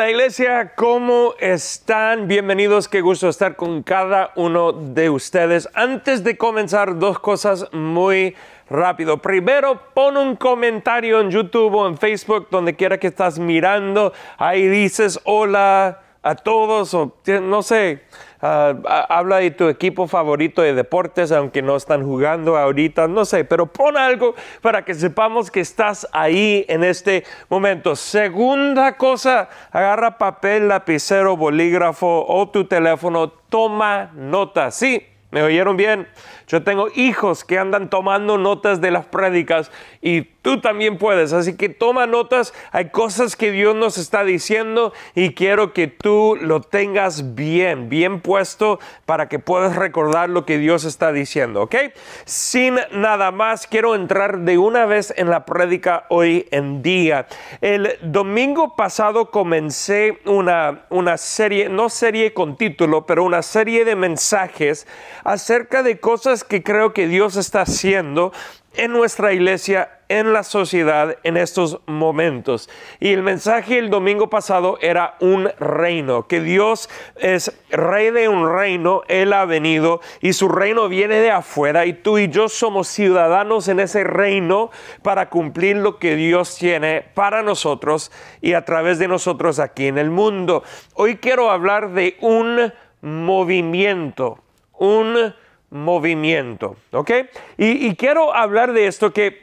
Hola iglesia, ¿cómo están? Bienvenidos, qué gusto estar con cada uno de ustedes. Antes de comenzar, dos cosas muy rápido. Primero, pon un comentario en YouTube o en Facebook, donde quiera que estás mirando. Ahí dices, hola a todos, no sé, ah, habla de tu equipo favorito de deportes, aunque no están jugando ahorita, no sé, pero pon algo para que sepamos que estás ahí en este momento. Segunda cosa, agarra papel, lapicero, bolígrafo o tu teléfono, toma notas, sí. ¿Me oyeron bien? Yo tengo hijos que andan tomando notas de las prédicas y tú también puedes. Así que toma notas, hay cosas que Dios nos está diciendo y quiero que tú lo tengas bien, bien puesto para que puedas recordar lo que Dios está diciendo, ¿ok? Sin nada más, quiero entrar de una vez en la prédica hoy en día. El domingo pasado comencé una, una serie, no serie con título, pero una serie de mensajes acerca de cosas que creo que Dios está haciendo en nuestra iglesia, en la sociedad, en estos momentos. Y el mensaje el domingo pasado era un reino, que Dios es rey de un reino, Él ha venido y su reino viene de afuera y tú y yo somos ciudadanos en ese reino para cumplir lo que Dios tiene para nosotros y a través de nosotros aquí en el mundo. Hoy quiero hablar de un movimiento, un movimiento. ¿Ok? Y, quiero hablar de esto que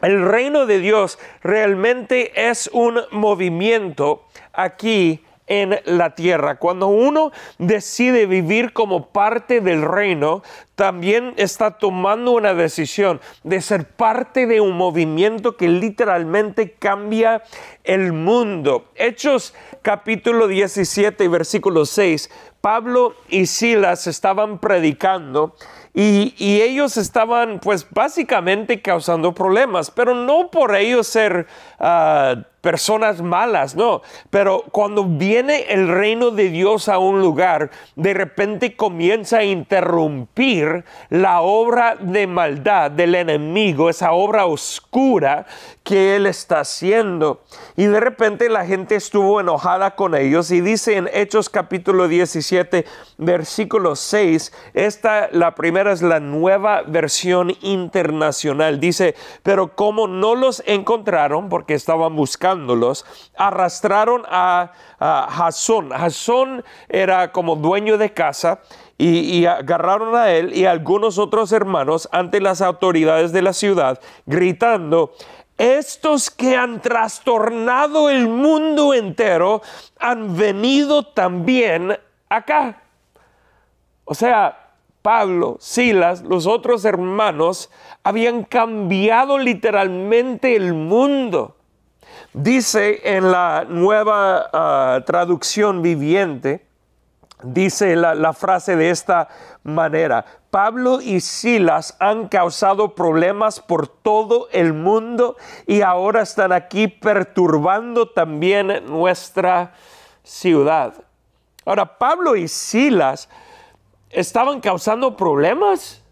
el reino de Dios realmente es un movimiento aquí en la tierra. Cuando uno decide vivir como parte del reino, también está tomando una decisión de ser parte de un movimiento que literalmente cambia el mundo. Hechos capítulo 17 versículo 6. Pablo y Silas estaban predicando y, ellos estaban pues básicamente causando problemas, pero no por ellos ser... Ah, personas malas, no. Pero cuando viene el reino de Dios a un lugar, de repente comienza a interrumpir la obra de maldad del enemigo, esa obra oscura que él está haciendo. Y de repente la gente estuvo enojada con ellos y dice en Hechos capítulo 17, versículo 6, esta la primera es la nueva versión internacional. Dice, pero como no los encontraron porque estaban buscando arrastraron a, a Jasón. Jasón era como dueño de casa y, y, agarraron a él y a algunos otros hermanos ante las autoridades de la ciudad, gritando, estos que han trastornado el mundo entero han venido también acá. O sea, Pablo, Silas, los otros hermanos habían cambiado literalmente el mundo. Dice en la nueva ah, traducción viviente, dice la, frase de esta manera, Pablo y Silas han causado problemas por todo el mundo y ahora están aquí perturbando también nuestra ciudad. Ahora, Pablo y Silas estaban causando problemas.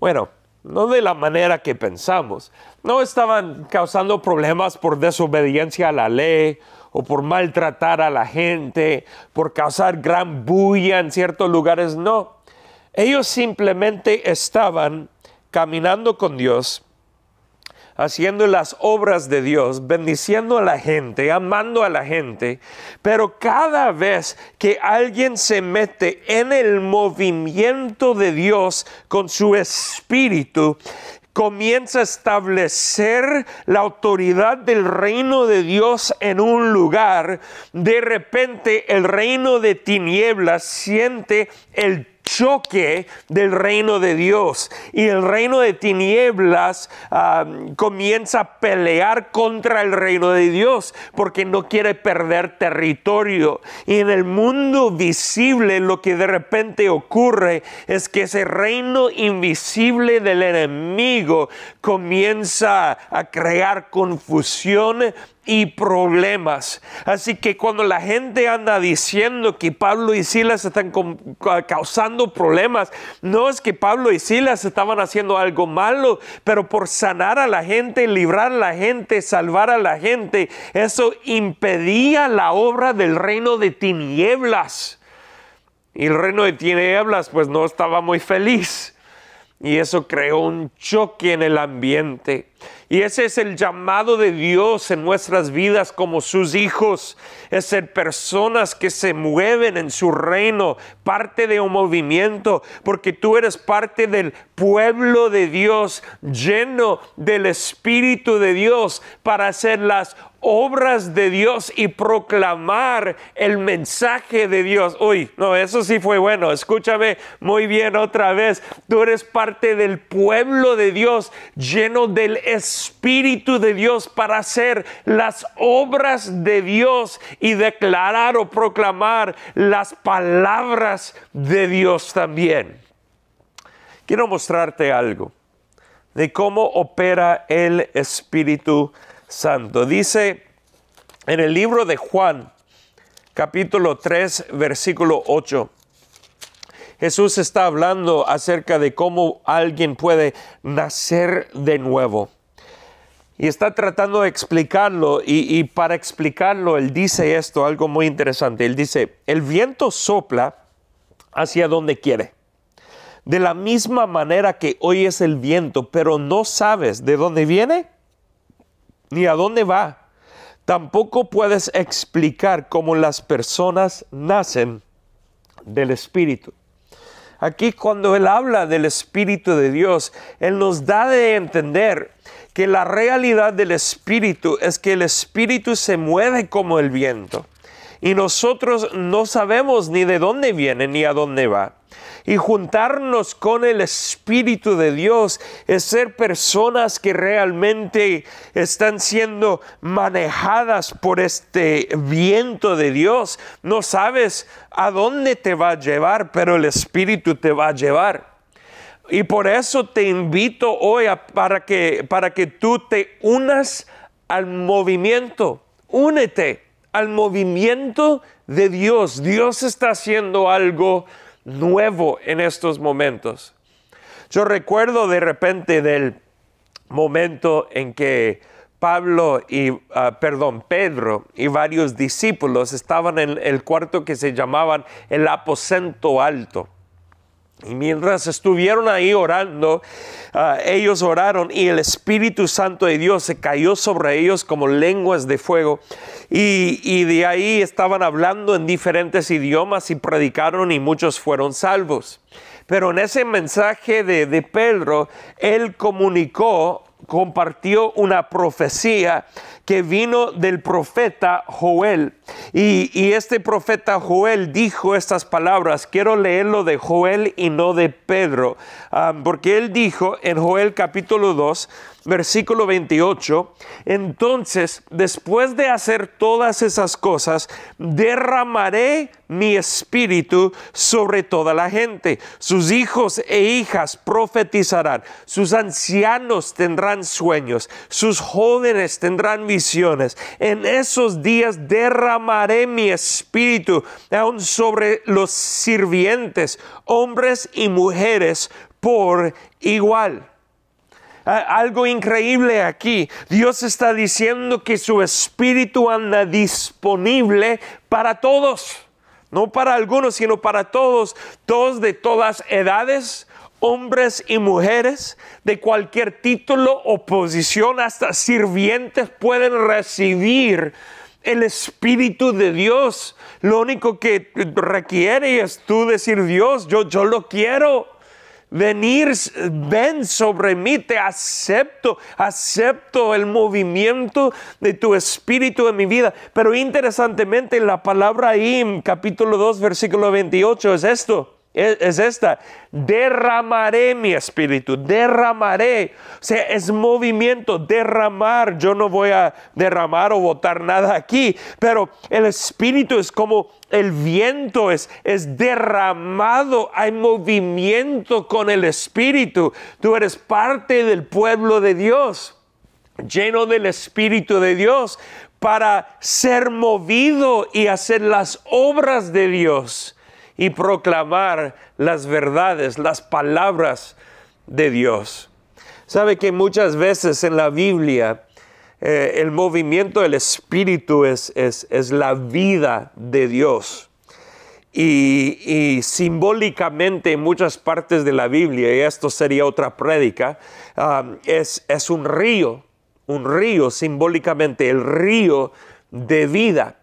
Bueno, no de la manera que pensamos no estaban causando problemas por desobediencia a la ley o por maltratar a la gente, por causar gran bulla en ciertos lugares, no. Ellos simplemente estaban caminando con Dios, haciendo las obras de Dios, bendiciendo a la gente, amando a la gente, pero cada vez que alguien se mete en el movimiento de Dios con su espíritu, comienza a establecer la autoridad del reino de Dios en un lugar, de repente el reino de tinieblas siente el choque del reino de Dios. Y el reino de tinieblas comienza a pelear contra el reino de Dios porque no quiere perder territorio. Y en el mundo visible lo que de repente ocurre es que ese reino invisible del enemigo comienza a crear confusión, y problemas. Así que cuando la gente anda diciendo que Pablo y Silas están causando problemas, no es que Pablo y Silas estaban haciendo algo malo, pero por sanar a la gente, librar a la gente, salvar a la gente, eso impedía la obra del reino de tinieblas. Y el reino de tinieblas pues no estaba muy feliz. Y eso creó un choque en el ambiente. Y ese es el llamado de Dios en nuestras vidas como sus hijos. Es ser personas que se mueven en su reino, parte de un movimiento, porque tú eres parte del pueblo de Dios, lleno del Espíritu de Dios para hacer las obras de Dios y proclamar el mensaje de Dios. Uy, no, eso sí fue bueno. Escúchame muy bien otra vez. Tú eres parte del pueblo de Dios, lleno del Espíritu de Dios para hacer las obras de Dios y declarar o proclamar las palabras de Dios también. Quiero mostrarte algo de cómo opera el Espíritu Santo. Dice en el libro de Juan, capítulo 3, versículo 8. Jesús está hablando acerca de cómo alguien puede nacer de nuevo. Y está tratando de explicarlo y, para explicarlo él dice esto, algo muy interesante. Él dice, el viento sopla hacia donde quiere. De la misma manera que hoy es el viento, pero no sabes de dónde viene ni a dónde va. Tampoco puedes explicar cómo las personas nacen del Espíritu. Aquí cuando Él habla del Espíritu de Dios, Él nos da de entender que la realidad del Espíritu es que el Espíritu se mueve como el viento y nosotros no sabemos ni de dónde viene ni a dónde va. Y juntarnos con el Espíritu de Dios es ser personas que realmente están siendo manejadas por este viento de Dios. No sabes a dónde te va a llevar, pero el Espíritu te va a llevar. Y por eso te invito hoy para, que, para que tú te unas al movimiento. Únete al movimiento de Dios. Dios está haciendo algo nuevo en estos momentos. Yo recuerdo de repente del momento en que Pablo y, ah, perdón, Pedro y varios discípulos estaban en el cuarto que se llamaban el aposento alto. Y mientras estuvieron ahí orando, ah, ellos oraron y el Espíritu Santo de Dios se cayó sobre ellos como lenguas de fuego. Y, y de ahí estaban hablando en diferentes idiomas y predicaron y muchos fueron salvos. Pero en ese mensaje de, de Pedro, él comunicó compartió una profecía que vino del profeta Joel. Y, este profeta Joel dijo estas palabras. Quiero leerlo de Joel y no de Pedro, ah, porque él dijo en Joel capítulo 2, versículo 28, entonces después de hacer todas esas cosas, derramaré mi espíritu sobre toda la gente. Sus hijos e hijas profetizarán, sus ancianos tendrán sueños, sus jóvenes tendrán visiones. En esos días derramaré mi espíritu aún sobre los sirvientes, hombres y mujeres por igual. Ah, algo increíble aquí. Dios está diciendo que su espíritu anda disponible para todos. No para algunos, sino para todos. Todos de todas edades, hombres y mujeres de cualquier título o posición, hasta sirvientes pueden recibir el Espíritu de Dios. Lo único que requiere es tú decir, Dios, yo, yo lo quiero venir, ven sobre mí, te acepto, acepto el movimiento de tu espíritu en mi vida. Pero interesantemente la palabra ahí, capítulo 2, versículo 28, es esto. Es, esta, derramaré mi espíritu, derramaré. O sea, es movimiento, derramar. Yo no voy a derramar o botar nada aquí, pero el espíritu es como el viento es, es, derramado, hay movimiento con el Espíritu. Tú eres parte del pueblo de Dios, lleno del Espíritu de Dios, para ser movido y hacer las obras de Dios y proclamar las verdades, las palabras de Dios. Sabe que muchas veces en la Biblia eh, el movimiento del Espíritu es, es, la vida de Dios. Y, simbólicamente en muchas partes de la Biblia, y esto sería otra prédica, um, es, es un río, un río simbólicamente, el río de vida.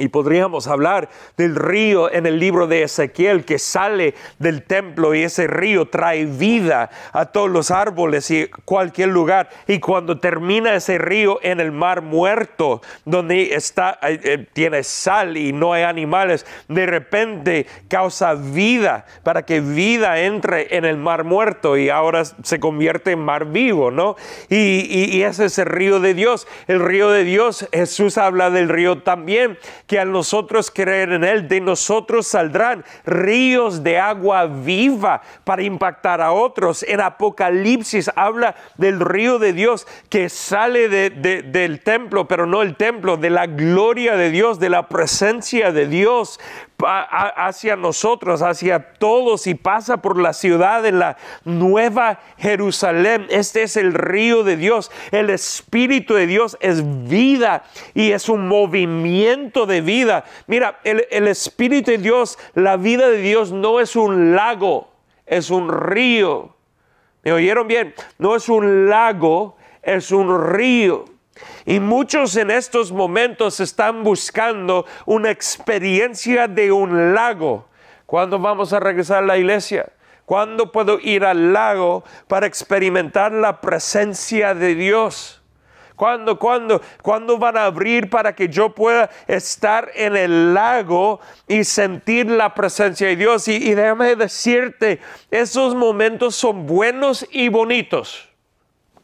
Y podríamos hablar del río en el libro de Ezequiel que sale del templo y ese río trae vida a todos los árboles y cualquier lugar. Y cuando termina ese río en el mar muerto, donde está, eh, eh, tiene sal y no hay animales, de repente causa vida para que vida entre en el mar muerto y ahora se convierte en mar vivo, ¿no? y ese es el río de Dios. El río de Dios, Jesús habla del río también que a nosotros creer en Él, de nosotros saldrán ríos de agua viva para impactar a otros. En Apocalipsis habla del río de Dios que sale del templo, pero no el templo, de la gloria de Dios, de la presencia de Dios hacia nosotros, hacia todos y pasa por la ciudad de la nueva Jerusalén. Este es el río de Dios. El Espíritu de Dios es vida y es un movimiento de vida. Mira, el, Espíritu de Dios, la vida de Dios no es un lago, es un río. ¿Me oyeron bien? No es un lago, es un río. Y muchos en estos momentos están buscando una experiencia de un lago. ¿Cuándo vamos a regresar a la iglesia? ¿Cuándo puedo ir al lago para experimentar la presencia de Dios? ¿Cuándo, cuándo, cuándo van a abrir para que yo pueda estar en el lago y sentir la presencia de Dios? Y, déjame decirte, esos momentos son buenos y bonitos.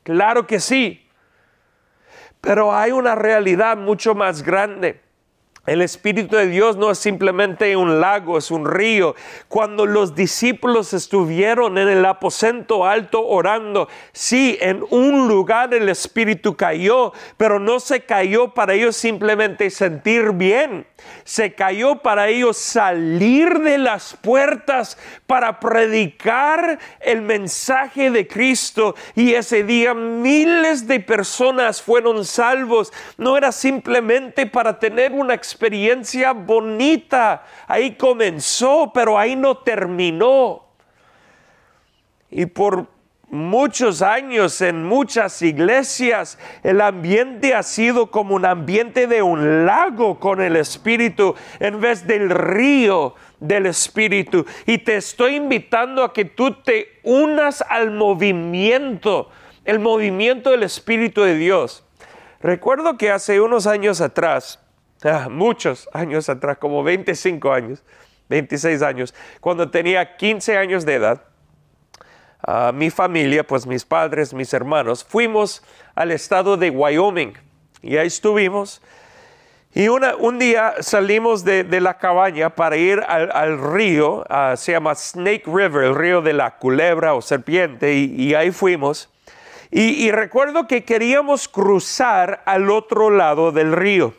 Claro que sí, pero hay una realidad mucho más grande. El Espíritu de Dios no es simplemente un lago, es un río. Cuando los discípulos estuvieron en el aposento alto orando, sí, en un lugar el Espíritu cayó, pero no se cayó para ellos simplemente sentir bien. Se cayó para ellos salir de las puertas para predicar el mensaje de Cristo. Y ese día miles de personas fueron salvos. No era simplemente para tener una experiencia experiencia bonita. Ahí comenzó, pero ahí no terminó. Y por muchos años en muchas iglesias el ambiente ha sido como un ambiente de un lago con el espíritu en vez del río del espíritu. Y te estoy invitando a que tú te unas al movimiento, el movimiento del espíritu de Dios. Recuerdo que hace unos años atrás, muchos años atrás, como 25 años, 26 años, cuando tenía 15 años de edad, a ah, mi familia, pues mis padres, mis hermanos, fuimos al estado de Wyoming y ahí estuvimos. Y una, un día salimos de, la cabaña para ir al, río, ah, se llama Snake River, el río de la culebra o serpiente, y, ahí fuimos. Y, y recuerdo que queríamos cruzar al otro lado del río.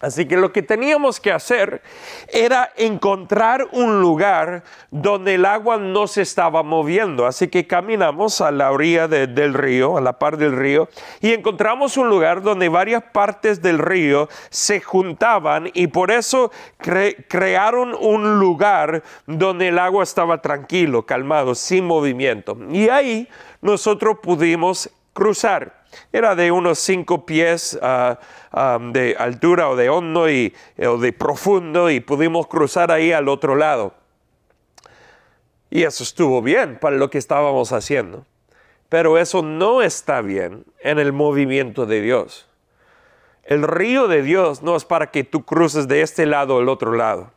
Así que lo que teníamos que hacer era encontrar un lugar donde el agua no se estaba moviendo. Así que caminamos a la orilla del río, a la par del río, y encontramos un lugar donde varias partes del río se juntaban y por eso crearon un lugar donde el agua estaba tranquilo, calmado, sin movimiento. Y ahí nosotros pudimos cruzar. Era de unos cinco pies ah, ah, de altura o de hondo o de profundo y pudimos cruzar ahí al otro lado. Y eso estuvo bien para lo que estábamos haciendo. Pero eso no está bien en el movimiento de Dios. El río de Dios no es para que tú cruces de este lado al otro lado.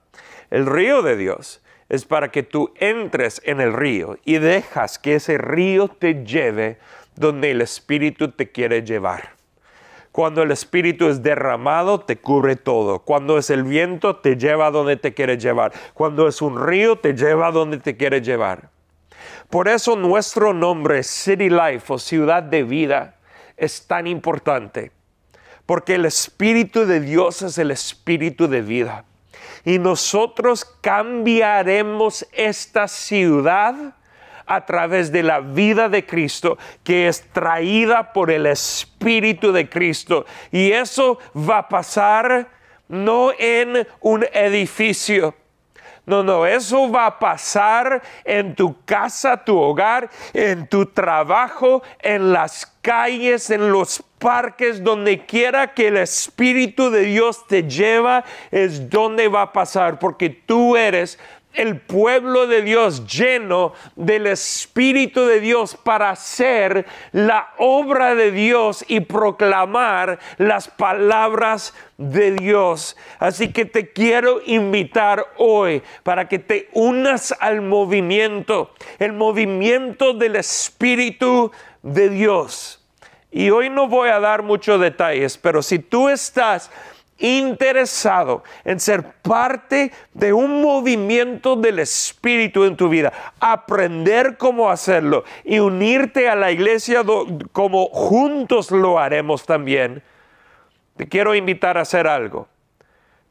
El río de Dios es para que tú entres en el río y dejas que ese río te lleve donde el Espíritu te quiere llevar. Cuando el Espíritu es derramado, te cubre todo. Cuando es el viento, te lleva donde te quiere llevar. Cuando es un río, te lleva donde te quiere llevar. Por eso nuestro nombre, City Life o Ciudad de Vida, es tan importante. Porque el Espíritu de Dios es el Espíritu de vida. Y nosotros cambiaremos esta ciudad a través de la vida de Cristo, que es traída por el Espíritu de Cristo. Y eso va a pasar no en un edificio. No, no, eso va a pasar en tu casa, tu hogar, en tu trabajo, en las calles, en los parques, donde quiera que el Espíritu de Dios te lleva, es donde va a pasar, porque tú eres el pueblo de Dios lleno del Espíritu de Dios para hacer la obra de Dios y proclamar las palabras de Dios. Así que te quiero invitar hoy para que te unas al movimiento, el movimiento del Espíritu de Dios. Y hoy no voy a dar muchos detalles, pero si tú estás interesado en ser parte de un movimiento del Espíritu en tu vida, aprender cómo hacerlo y unirte a la iglesia como juntos lo haremos también, te quiero invitar a hacer algo.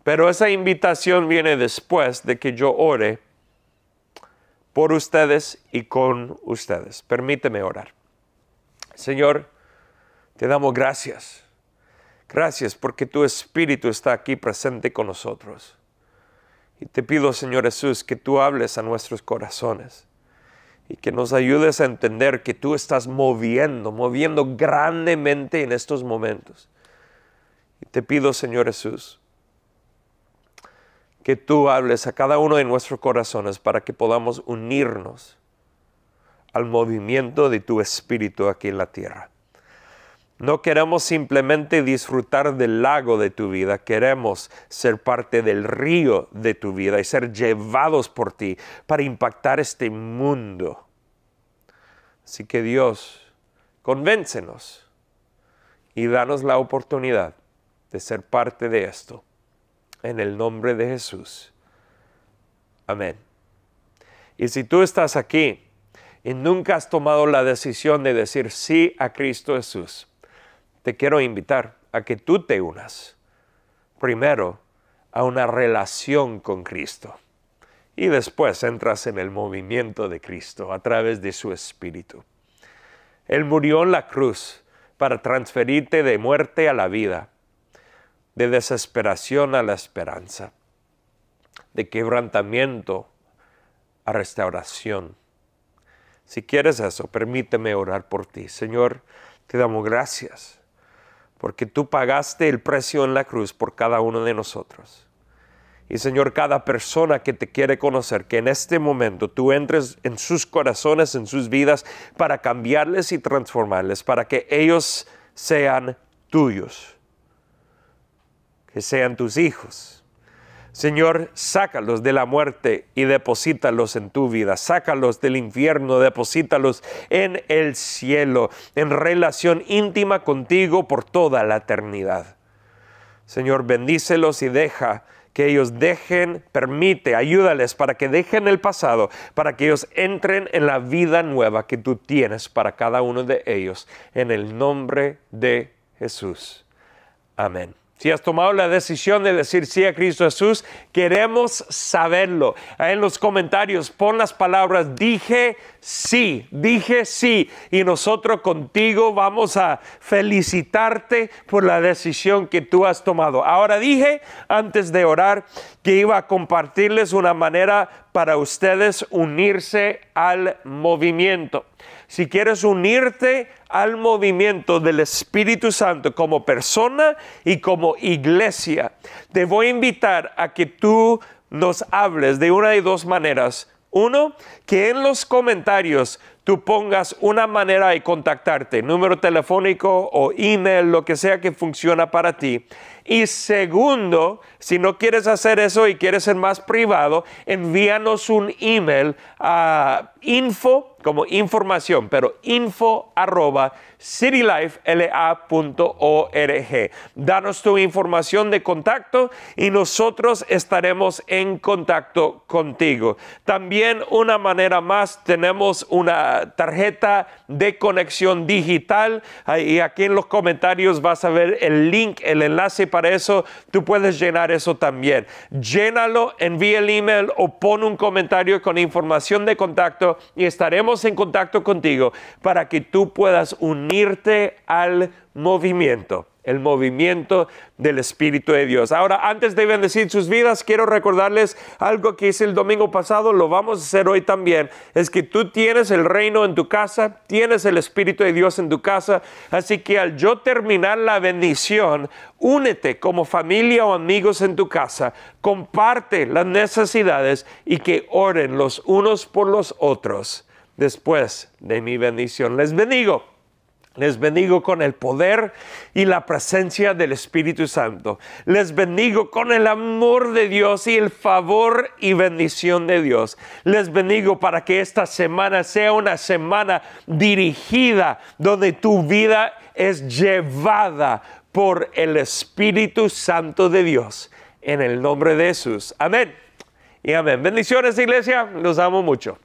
Pero esa invitación viene después de que yo ore por ustedes y con ustedes. Permíteme orar. Señor, te damos gracias Gracias porque tu Espíritu está aquí presente con nosotros. Y te pido, Señor Jesús, que tú hables a nuestros corazones y que nos ayudes a entender que tú estás moviendo, moviendo grandemente en estos momentos. Y te pido, Señor Jesús, que tú hables a cada uno de nuestros corazones para que podamos unirnos al movimiento de tu espíritu aquí en la tierra. No queremos simplemente disfrutar del lago de tu vida, queremos ser parte del río de tu vida y ser llevados por ti para impactar este mundo. Así que Dios, convéncenos y danos la oportunidad de ser parte de esto. En el nombre de Jesús. Amén. Y si tú estás aquí y nunca has tomado la decisión de decir sí a Cristo Jesús, te quiero invitar a que tú te unas primero a una relación con Cristo y después entras en el movimiento de Cristo a través de su Espíritu. Él murió en la cruz para transferirte de muerte a la vida, de desesperación a la esperanza, de quebrantamiento a restauración. Si quieres eso, permíteme orar por ti. Señor, te damos gracias porque tú pagaste el precio en la cruz por cada uno de nosotros. Y Señor, cada persona que te quiere conocer, que en este momento tú entres en sus corazones, en sus vidas, para cambiarles y transformarles, para que ellos sean tuyos, que sean tus hijos Señor, sácalos de la muerte y deposítalos en tu vida. Sácalos del infierno, deposítalos en el cielo, en relación íntima contigo por toda la eternidad. Señor, bendícelos y deja que ellos dejen, permite, ayúdales para que dejen el pasado, para que ellos entren en la vida nueva que tú tienes para cada uno de ellos. En el nombre de Jesús. Amén. Si has tomado la decisión de decir sí a Cristo Jesús, queremos saberlo. En los comentarios pon las palabras, dije sí, dije sí. Y nosotros contigo vamos a felicitarte por la decisión que tú has tomado. Ahora dije antes de orar que iba a compartirles una manera para ustedes unirse al movimiento. Si quieres unirte al movimiento del Espíritu Santo como persona y como iglesia, te voy a invitar a que tú nos hables de una de dos maneras. Uno, que en los comentarios tú pongas una manera de contactarte, número telefónico o email, lo que sea que funcione para ti. Y segundo, si no quieres hacer eso y quieres ser más privado, envíanos un email a info, como información, pero info arroba citylifela.org. Danos tu información de contacto y nosotros estaremos en contacto contigo. También una manera más, tenemos una tarjeta de conexión digital y aquí en los comentarios vas a ver el link, el enlace para para eso, tú puedes llenar eso también. Llénalo, envíe el email o pon un comentario con información de contacto y estaremos en contacto contigo para que tú puedas unirte al movimiento el movimiento del Espíritu de Dios. Ahora, antes de bendecir sus vidas, quiero recordarles algo que hice el domingo pasado, lo vamos a hacer hoy también, es que tú tienes el reino en tu casa, tienes el Espíritu de Dios en tu casa, así que al yo terminar la bendición, únete como familia o amigos en tu casa, comparte las necesidades y que oren los unos por los otros después de mi bendición. Les bendigo. Les bendigo con el poder y la presencia del Espíritu Santo. Les bendigo con el amor de Dios y el favor y bendición de Dios. Les bendigo para que esta semana sea una semana dirigida donde tu vida es llevada por el Espíritu Santo de Dios. En el nombre de Jesús. Amén. Y amén. Bendiciones, iglesia. Los amo mucho.